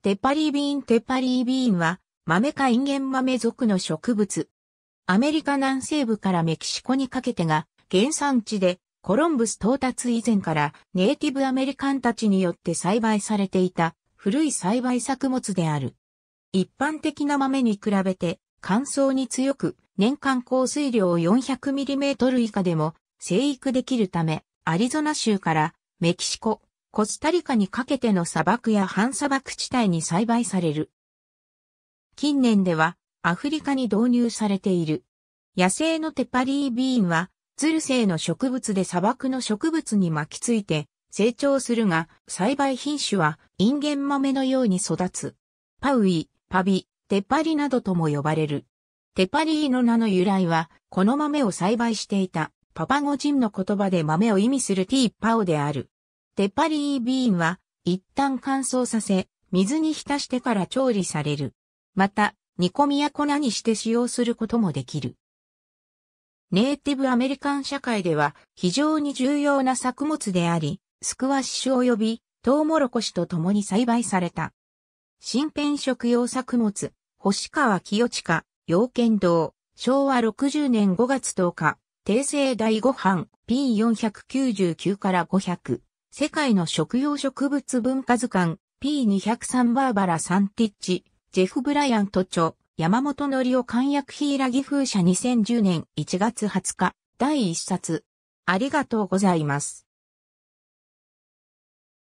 テパリービーンテパリービーンは豆かインゲン豆属の植物。アメリカ南西部からメキシコにかけてが原産地でコロンブス到達以前からネイティブアメリカンたちによって栽培されていた古い栽培作物である。一般的な豆に比べて乾燥に強く年間降水量 400mm 以下でも生育できるためアリゾナ州からメキシコ、コスタリカにかけての砂漠や半砂漠地帯に栽培される。近年ではアフリカに導入されている。野生のテパリービーンは、ズル性の植物で砂漠の植物に巻きついて成長するが、栽培品種はインゲン豆のように育つ。パウイ、パビ、テパリなどとも呼ばれる。テパリーの名の由来は、この豆を栽培していたパパゴジンの言葉で豆を意味するティーパオである。デパリービーンは、一旦乾燥させ、水に浸してから調理される。また、煮込みや粉にして使用することもできる。ネイティブアメリカン社会では非常に重要な作物であり、スクワッシュ及びトウモロコシと共に栽培された。新編食用作物、星川清近、養賢堂、昭和60年5月10日、訂正第5版 P499 から500。世界の食用植物文化図鑑 P203 バーバラ・サンティッチ、ジェフ・ブライアント著、山本則夫ヒーラギ風車2010年1月20日、第1冊。ありがとうございます。